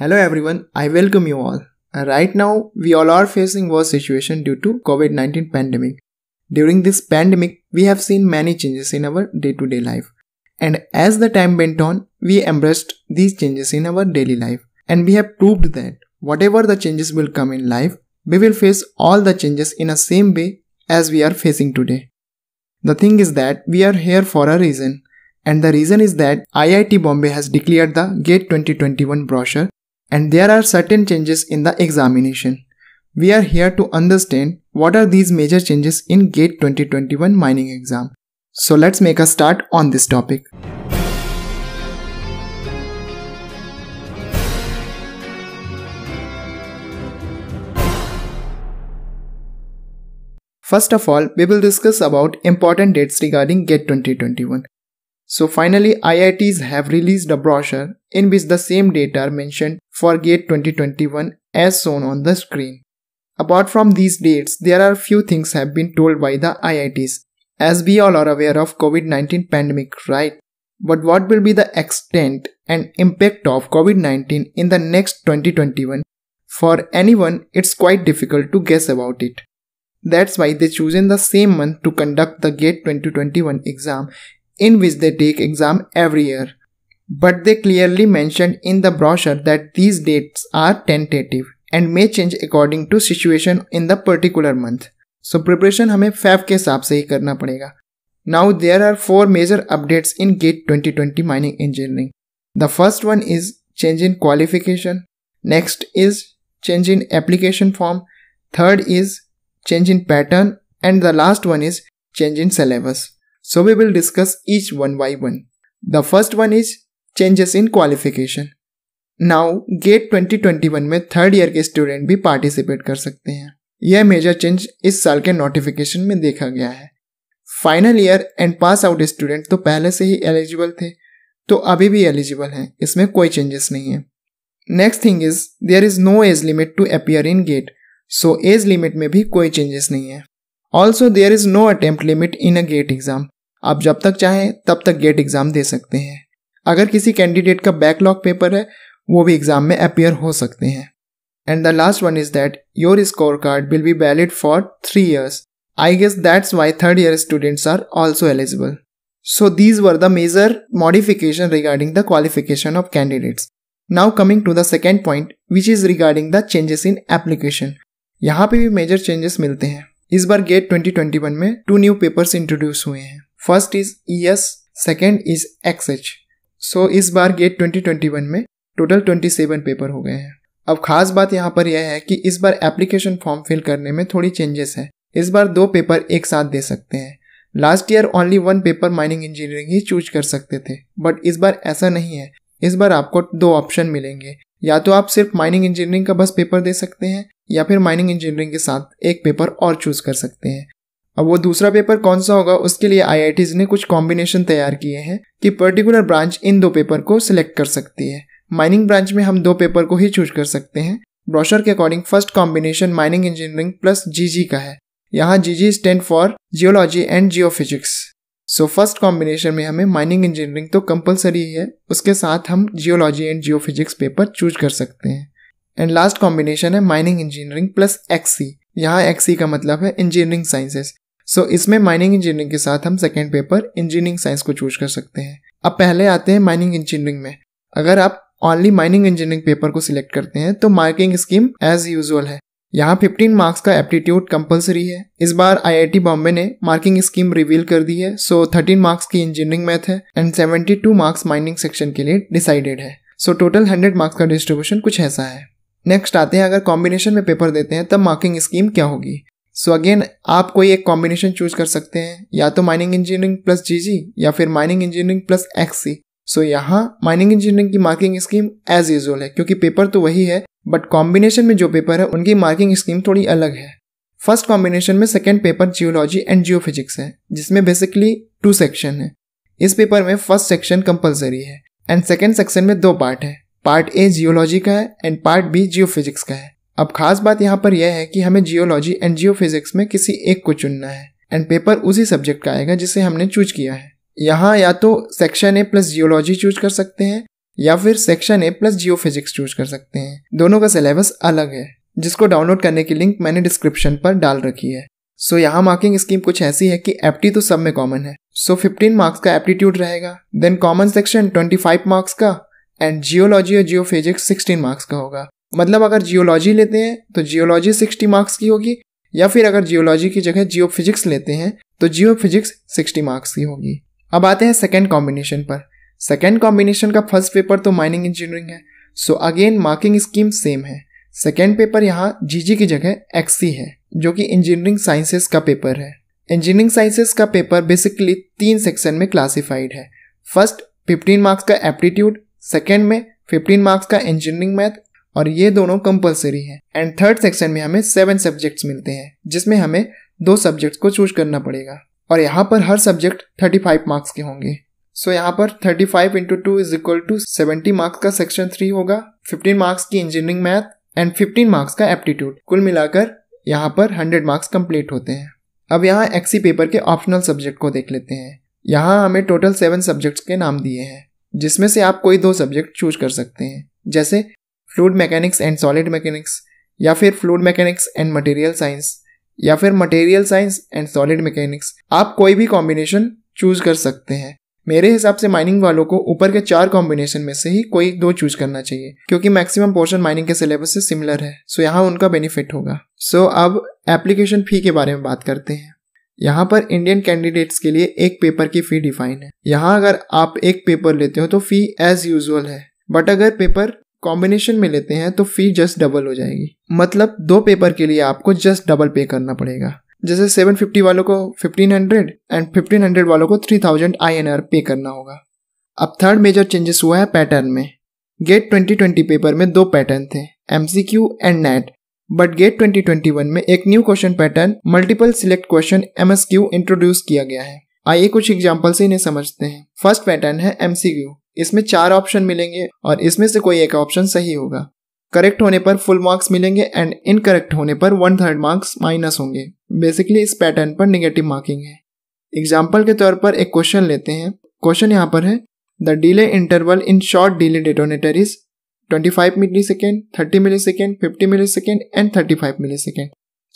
Hello everyone, I welcome you all. Uh, right now, we all are facing worse situation due to COVID-19 pandemic. During this pandemic, we have seen many changes in our day-to-day life. And as the time went on, we embraced these changes in our daily life. And we have proved that whatever the changes will come in life, we will face all the changes in the same way as we are facing today. The thing is that we are here for a reason. And the reason is that IIT Bombay has declared the GATE 2021 brochure and there are certain changes in the examination. We are here to understand what are these major changes in GATE 2021 mining exam. So let's make a start on this topic. First of all, we will discuss about important dates regarding GATE 2021. So finally IITs have released a brochure in which the same data are mentioned for GATE 2021 as shown on the screen. Apart from these dates, there are few things have been told by the IITs as we all are aware of COVID-19 pandemic, right? But what will be the extent and impact of COVID-19 in the next 2021? For anyone, it's quite difficult to guess about it. That's why they chosen the same month to conduct the GATE 2021 exam in which they take exam every year. But they clearly mentioned in the brochure that these dates are tentative and may change according to situation in the particular month. So preparation हमें फैफ के हिसाब से ही करना पड़ेगा Now there are four major updates in GATE 2020 mining engineering. The first one is change in qualification. Next is change in application form. Third is change in pattern. And the last one is change in syllabus. So we will discuss each one by one. The first one is changes in qualification. Now GATE 2021 में third year के student भी participate कर सकते हैं यह major change इस साल के नोटिफिकेशन में देखा गया है final year and pass out student तो पहले से ही एलिजिबल थे तो अभी भी एलिजिबल हैं इसमें कोई चेंजेस नहीं है next thing is there is no age limit to appear in GATE so age limit में भी कोई चेंजेस नहीं है also there is no attempt limit in a GATE exam आप जब तक चाहें तब तक गेट एग्जाम दे सकते हैं अगर किसी कैंडिडेट का बैकलॉग पेपर है वो भी एग्जाम में अपियर हो सकते हैं and the last one is that your score card will be valid for three years I guess that's why third year students are also eligible so these were the major modification regarding the qualification of candidates now coming to the second point which is regarding the changes in application यहाँ पे भी major changes मिलते हैं इस बार gate 2021 में to new papers introduce हुए हैं first is E S second is X H सो इस बार गेट 2021 में टोटल 27 पेपर हो गए हैं अब खास बात यहाँ पर यह है कि इस बार एप्लीकेशन फॉर्म फिल करने में थोड़ी चेंजेस हैं इस बार दो पेपर एक साथ दे सकते हैं last year only one paper mining engineering ही चूज कर सकते थे बट इस बार ऐसा नहीं है इस बार आपको दो ऑप्शन मिलेंगे या तो आप सिर्फ माइनिंग इंजीनियरिंग का बस पेपर दे सकते हैं या फिर माइनिंग इंजीनियरिंग के साथ एक पेपर और चूज कर सकते हैं अब वो दूसरा पेपर कौन सा होगा उसके लिए आई ने कुछ कॉम्बिनेशन तैयार किए हैं कि पर्टिकुलर ब्रांच इन दो पेपर को सिलेक्ट कर सकती है माइनिंग ब्रांच में हम दो पेपर को ही चूज कर सकते हैं ब्रोशर के according first combination mining engineering plus GG का है यहाँ GG stand for geology and geophysics so first combination में हमें माइनिंग इंजीनियरिंग तो कंपलसरी है उसके साथ हम geology and geophysics paper choose कर सकते हैं एंड लास्ट कॉम्बिनेशन है माइनिंग इंजीनियरिंग प्लस एक्सी यहाँ एक्सी का मतलब है इंजीनियरिंग साइंसेस सो so, इसमें माइनिंग इंजीनियरिंग के साथ हम सेकेंड पेपर इंजीनियरिंग साइंस को चूज कर सकते हैं अब पहले आते हैं माइनिंग इंजीनियरिंग में अगर आप ओनली माइनिंग इंजीनियरिंग पेपर को सिलेक्ट करते हैं तो मार्किंग स्कीम एज यूजल है यहाँ फिफ्टीन मार्क्स का एप्टीट्यूड कंपलसरी है इस बार आई बॉम्बे ने मार्किंग स्कीम रिवील कर दी है सो थर्टीन मार्क्स की इंजीनियरिंग मैथ है and seventy marks mining section के लिए डिसाइडेड है सो टोटल हंड्रेड मार्क्स का डिस्ट्रीब्यूशन कुछ ऐसा है नेक्स्ट आते हैं अगर कॉम्बिनेशन में पेपर देते हैं तब मार्किंग स्कीम क्या होगी सो अगेन आप कोई एक कॉम्बिनेशन चूज कर सकते हैं या तो माइनिंग इंजीनियरिंग प्लस जी या फिर mining engineering plus X so यहाँ माइनिंग इंजीनियरिंग की मार्किंग स्कीम एज यूजल है क्योंकि पेपर तो वही है बट कॉम्बिनेशन में जो पेपर है उनकी मार्किंग स्कीम थोड़ी अलग है फर्स्ट कॉम्बिनेशन में second paper geology and geophysics है जिसमें बेसिकली टू सेक्शन है इस पेपर में फर्स्ट सेक्शन कंपलसरी है एंड सेकेंड सेक्शन में दो पार्ट है पार्ट ए जियोलॉजी का है and part B geophysics का है अब खास बात यहाँ पर यह है कि हमें जियोलॉजी एंड जियो फिजिक्स में किसी एक को चुनना है एंड पेपर उसी सब्जेक्ट का आएगा जिसे हमने चूज किया है यहाँ या तो section A plus geology choose कर सकते हैं या फिर section A plus geophysics choose कर सकते हैं दोनों का सिलेबस अलग है जिसको डाउनलोड करने की लिंक मैंने डिस्क्रिप्शन पर डाल रखी है सो so, यहाँ मार्किंग स्कीम कुछ ऐसी है कि एप्टी तो सब में कॉमन है सो फिफ्टीन मार्क्स का एप्टीट्यूड रहेगा then common section twenty five marks का एंड जियोलॉजी और जियो फिजिक्स सिक्सटीन मार्क्स का होगा मतलब अगर जियोलॉजी लेते हैं तो जियोलॉजी सिक्सटी मार्क्स की होगी या फिर अगर जियोलॉजी की जगह जियो फिजिक्स लेते हैं तो जियो फिजिक्स सिक्सटी मार्क्स की होगी अब आते हैं सेकेंड कॉम्बिनेशन पर सेकेंड कॉम्बिनेशन का फर्स्ट पेपर तो माइनिंग इंजीनियरिंग है so again marking scheme same है सेकेंड पेपर यहाँ जी की जगह एक्सी है जो कि इंजीनियरिंग साइंसेस का पेपर है इंजीनियरिंग साइंसेस का पेपर बेसिकली तीन सेक्शन में क्लासिफाइड है फर्स्ट 15 मार्क्स का एप्टीट्यूड सेकेंड में 15 मार्क्स का इंजीनियरिंग मैथ और ये दोनों कंपलसरी हैं एंड थर्ड सेक्शन में हमें सेवन सब्जेक्ट्स मिलते हैं जिसमें हमें दो सब्जेक्ट्स को चूज करना पड़ेगा और यहाँ पर हर सब्जेक्ट थर्टी फाइव मार्क्स के होंगे सो so, यहाँ पर thirty five into two is equal to seventy marks का सेक्शन थ्री होगा फिफ्टीन मार्क्स की engineering math and fifteen marks का एप्टीट्यूड कुल मिलाकर यहाँ पर हंड्रेड मार्क्स कंप्लीट होते हैं अब यहाँ एक्सी पेपर के ऑप्शनल सब्जेक्ट को देख लेते हैं यहाँ हमें टोटल सेवन सब्जेक्ट्स के नाम दिए हैं जिसमें से आप कोई दो सब्जेक्ट चूज कर सकते हैं जैसे fluid mechanics and solid mechanics या फिर fluid mechanics and material science या फिर material science and solid mechanics आप कोई भी कॉम्बिनेशन चूज कर सकते हैं मेरे हिसाब से माइनिंग वालों को ऊपर के चार कॉम्बिनेशन में से ही कोई दो चूज करना चाहिए क्योंकि मैक्सिमम पोर्शन माइनिंग के सिलेबस से सिमिलर है सो यहाँ उनका बेनिफिट होगा सो अब एप्लीकेशन फी के बारे में बात करते हैं यहाँ पर इंडियन कैंडिडेट्स के लिए एक पेपर की फ़ी डिफाइन है यहाँ अगर आप एक पेपर लेते हो तो फ़ी एज यूजल है बट अगर पेपर कॉम्बिनेशन में लेते हैं तो फी जस्ट डबल हो जाएगी मतलब दो पेपर के लिए आपको जस्ट डबल पे करना पड़ेगा जैसे 750 फिफ्टी वालों को फिफ्टीन हंड्रेड एंड 1500 हंड्रेड वालों को three thousand I N R pay करना होगा अब थर्ड मेजर चेंजेस हुआ है पैटर्न में गेट ट्वेंटी ट्वेंटी पेपर में दो पैटर्न थे M Q and NAT but GATE 2021 में एक new question pattern multiple select question M S Q introduce किया गया है आइए कुछ एग्जाम्पल से इन्हें समझते हैं फर्स्ट पैटर्न है एम क्यू इसमें चार ऑप्शन मिलेंगे और इसमें से कोई एक ऑप्शन सही होगा करेक्ट होने पर फुल मार्क्स मिलेंगे एंड इनकरेक्ट होने पर वन थर्ड मार्क्स माइनस होंगे बेसिकली इस पैटर्न पर निगेटिव मार्किंग है एग्जाम्पल के तौर पर एक क्वेश्चन लेते हैं क्वेश्चन यहाँ पर है the delay interval in short delay detonator is 25 millisecond thirty millisecond fifty millisecond and thirty five millisecond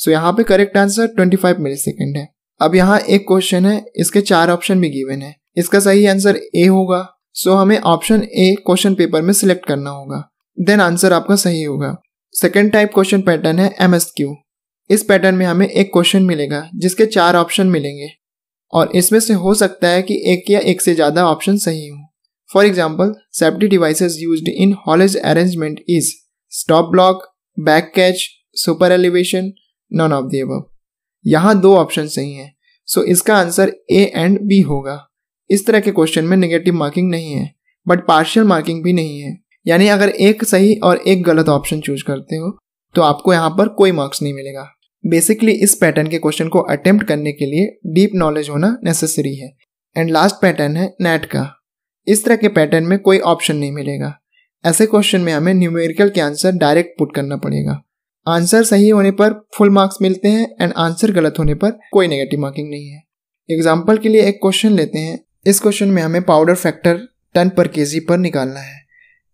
so यहाँ पे correct answer twenty five millisecond है अब यहाँ एक क्वेश्चन है इसके चार ऑप्शन भी गिवन है इसका सही आंसर ए होगा सो so, हमें ऑप्शन ए क्वेश्चन पेपर में सिलेक्ट करना होगा देन आंसर आपका सही होगा सेकेंड टाइप क्वेश्चन पैटर्न है एम इस पैटर्न में हमें एक क्वेश्चन मिलेगा जिसके चार ऑप्शन मिलेंगे और इसमें से हो सकता है कि एक या एक से ज़्यादा ऑप्शन सही हो for example safety devices use in haulage arrangement is stop block back catch super elevation none of the अब यहाँ दो ऑप्शन सही हैं सो so इसका आंसर ए एंड बी होगा इस तरह के क्वेश्चन में नेगेटिव मार्किंग नहीं है बट पार्शियल मार्किंग भी नहीं है यानी अगर एक सही और एक गलत ऑप्शन चूज करते हो तो आपको यहाँ पर कोई मार्क्स नहीं मिलेगा बेसिकली इस पैटर्न के क्वेश्चन को अटेम्प्ट करने के लिए डीप नॉलेज होना नेसेसरी है एंड लास्ट पैटर्न है नेट का इस तरह के पैटर्न में कोई ऑप्शन नहीं मिलेगा ऐसे क्वेश्चन में हमें न्यूमेरिकल के आंसर डायरेक्ट पुट करना पड़ेगा आंसर सही होने पर फुल मार्क्स मिलते हैं एंड आंसर गलत होने पर कोई नेगेटिव मार्किंग नहीं है एग्जाम्पल के लिए एक क्वेश्चन लेते हैं इस क्वेश्चन में हमें पाउडर फैक्टर टन पर के पर निकालना है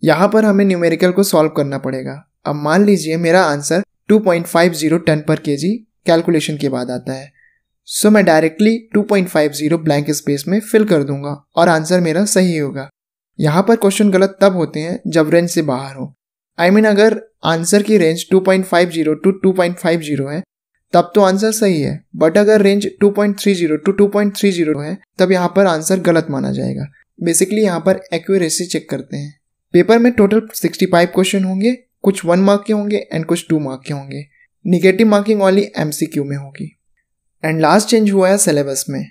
यहाँ पर हमें न्यूमेरिकल को सॉल्व करना पड़ेगा अब मान लीजिए मेरा आंसर 2.50 टन पर के कैलकुलेशन के बाद आता है सो so, मैं डायरेक्टली 2.50 ब्लैंक स्पेस में फिल कर दूंगा और आंसर मेरा सही होगा यहाँ पर क्वेश्चन गलत तब होते हैं जब रेंज से बाहर हो आई I मीन mean, अगर आंसर की रेंज 2.50 टू 2.50 है तब तो आंसर सही है बट अगर रेंज 2.30 टू 2.30 है तब यहाँ पर आंसर गलत माना जाएगा बेसिकली यहाँ पर एक्यूरेसी चेक करते हैं पेपर में टोटल 65 क्वेश्चन होंगे कुछ वन मार्क के होंगे एंड कुछ टू मार्क के होंगे निगेटिव मार्किंग ओनली एम में होगी एंड लास्ट चेंज हुआ है सिलेबस में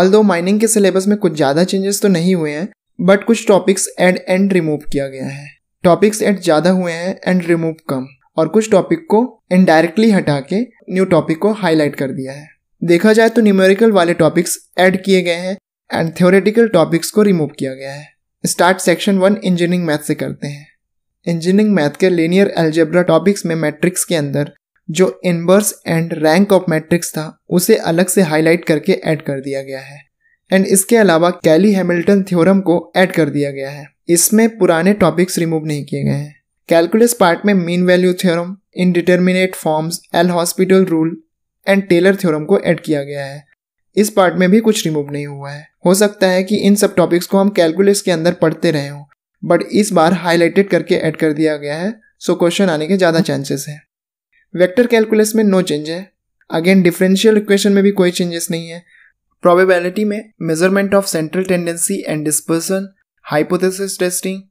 ऑल दो माइनिंग के सिलेबस में कुछ ज़्यादा चेंजेस तो नहीं हुए हैं बट कुछ टॉपिक्स एड एंड रिमूव किया गया है टॉपिक्स एड ज़्यादा हुए हैं एंड रिमूव कम और कुछ टॉपिक को इनडायरेक्टली हटा के न्यू टॉपिक को हाईलाइट कर दिया है देखा जाए तो न्यूमेरिकल वाले टॉपिक्स ऐड किए गए हैं एंड थ्योरेटिकल टॉपिक्स को रिमूव किया गया है start section one engineering math से करते हैं इंजीनियरिंग मैथ के लेनियर एल्जेब्रा टॉपिक्स में मैट्रिक्स के अंदर जो inverse and rank of matrix था उसे अलग से हाईलाइट करके ऐड कर दिया गया है एंड इसके अलावा कैली हैमिल्टन थ्योरम को ऐड कर दिया गया है इसमें पुराने टॉपिक्स रिमूव नहीं किए गए हैं कैलकुलस पार्ट में mean value theorem indeterminate forms L'Hospital rule and Taylor theorem को ऐड किया गया है इस पार्ट में भी कुछ रिमूव नहीं हुआ है हो सकता है कि इन सब टॉपिक्स को हम कैलकुलस के अंदर पढ़ते रहे हों बट इस बार हाईलाइटेड करके ऐड कर दिया गया है सो क्वेश्चन आने के ज़्यादा चांसेस हैं वेक्टर कैलकुलस में नो चेंज है अगेन डिफरेंशियल इक्वेशन में भी कोई चेंजेस नहीं है प्रोबेबिलिटी में measurement of central tendency and dispersion hypothesis testing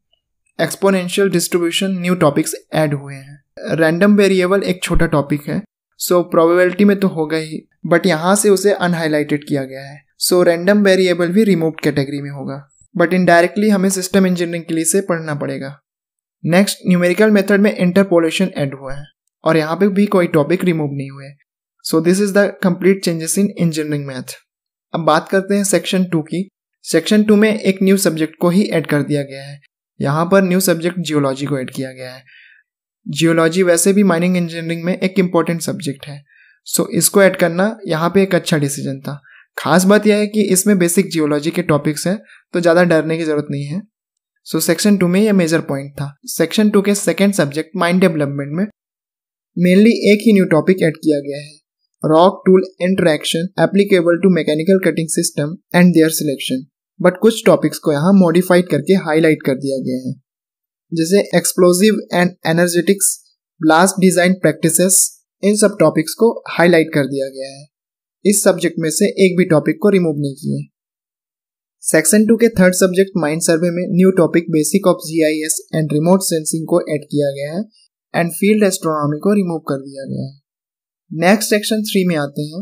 exponential distribution new topics add हुए हैं रैंडम वेरिएबल एक छोटा टॉपिक है सो so, प्रोबेबिलिटी में तो होगा ही बट यहाँ से उसे अनहाइलाइटेड किया गया है सो रैंडम वेरिएबल भी रिमूव कैटेगरी में होगा बट इनडायरेक्टली हमें सिस्टम इंजीनियरिंग के लिए से पढ़ना पड़ेगा नेक्स्ट न्यूमेरिकल मेथड में इंटरपोलेशन ऐड हुआ है और यहाँ पे भी कोई टॉपिक रिमूव नहीं हुए so this is the complete changes in engineering math अब बात करते हैं सेक्शन टू की सेक्शन टू में एक न्यू सब्जेक्ट को ही ऐड कर दिया गया है यहाँ पर न्यू सब्जेक्ट जियोलॉजी को ऐड किया गया है जियोलॉजी वैसे भी माइनिंग इंजीनियरिंग में एक इम्पॉर्टेंट सब्जेक्ट है सो so, इसको ऐड करना यहाँ पे एक अच्छा डिसीजन था खास बात यह है कि इसमें बेसिक जियोलॉजी के टॉपिक्स हैं तो ज़्यादा डरने की ज़रूरत नहीं है सो सेक्शन टू में यह मेजर पॉइंट था सेक्शन टू के सेकेंड सब्जेक्ट माइंड डेवलपमेंट में मेनली एक ही न्यू टॉपिक ऐड किया गया है rock tool interaction applicable to mechanical cutting system and their selection but कुछ टॉपिक्स को यहाँ मॉडिफाइड करके हाईलाइट कर दिया गया है जैसे explosive and energetics blast design practices इन सब टॉपिक्स को हाईलाइट कर दिया गया है इस सब्जेक्ट में से एक भी टॉपिक को रिमूव नहीं किए सेक्शन टू के थर्ड सब्जेक्ट माइंड सर्वे में new topic basic of G and remote sensing को ऐड किया गया है एंड फील्ड एस्ट्रोनॉमी को रिमूव कर दिया गया है नेक्स्ट सेक्शन थ्री में आते हैं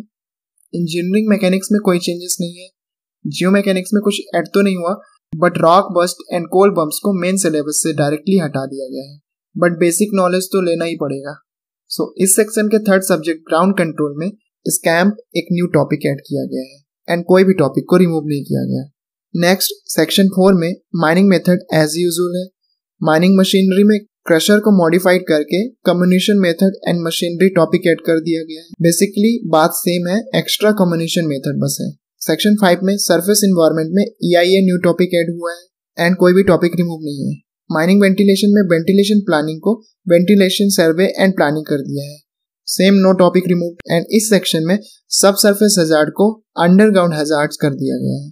इंजीनियरिंग मैकेनिक्स में कोई चेंजेस नहीं है जियो मैकेनिक्स में कुछ ऐड तो नहीं हुआ but rock burst and coal bumps को मेन सिलेबस से डायरेक्टली हटा दिया गया है बट बेसिक नॉलेज तो लेना ही पड़ेगा सो so, इस सेक्शन के थर्ड सब्जेक्ट ग्राउंड कंट्रोल में स्कैम्प एक न्यू टॉपिक ऐड किया गया है एंड कोई भी टॉपिक को रिमूव नहीं किया गया नेक्स्ट सेक्शन फोर में माइनिंग मेथड एज यूजल है माइनिंग मशीनरी में क्रशर को मॉडिफाइड करके comminution method and machinery topic add कर दिया गया है बेसिकली बात सेम है एक्स्ट्रा कम्युनिशन मेथड बस है सेक्शन फाइव में सर्फेस इन्वायरमेंट में ई न्यू टॉपिक एड हुआ है एंड कोई भी टॉपिक रिमूव नहीं है माइनिंग वेंटिलेशन में वेंटिलेशन प्लानिंग को वेंटिलेशन सर्वे एंड प्लानिंग कर दिया है same no topic remove and इस सेक्शन में सब सर्फेस हजार को अंडरग्राउंड हजार्ड कर दिया गया है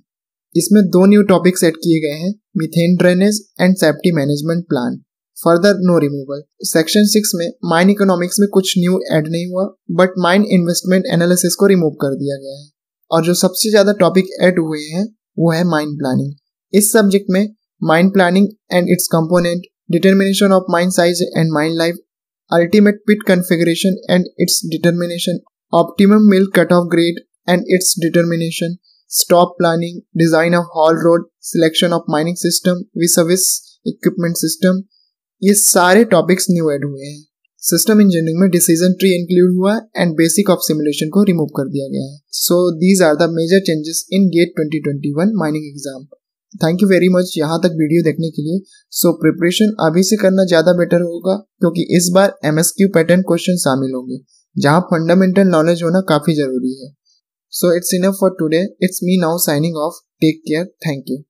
इसमें दो न्यू टॉपिक सेट किए गए हैं methane drainage and safety management plan further no removal section six में माइन इकोनॉमिक्स में कुछ न्यू एड नहीं हुआ बट माइन इन्वेस्टमेंट एनालिसिस को रिमूव कर दिया गया है और जो सबसे ज्यादा टॉपिक एड हुए हैं वो है माइंड प्लानिंग इस सब्जेक्ट में mine planning and its component determination of mine size and mine life ultimate pit configuration and its determination optimum cut off grade and its determination stope planning design of haul road selection of mining system with equipment system ये सारे topics new add हुए हैं system engineering में decision tree include हुआ है एंड basic of simulation को remove कर दिया गया है so these are the major changes in GATE 2021 mining exam thank you very much यहाँ तक वीडियो देखने के लिए सो so, प्रिपरेशन अभी से करना ज़्यादा बेटर होगा क्योंकि इस बार M S Q pattern question शामिल होंगे जहाँ फंडामेंटल नॉलेज होना काफ़ी ज़रूरी है so it's enough for today it's me now signing off take care thank you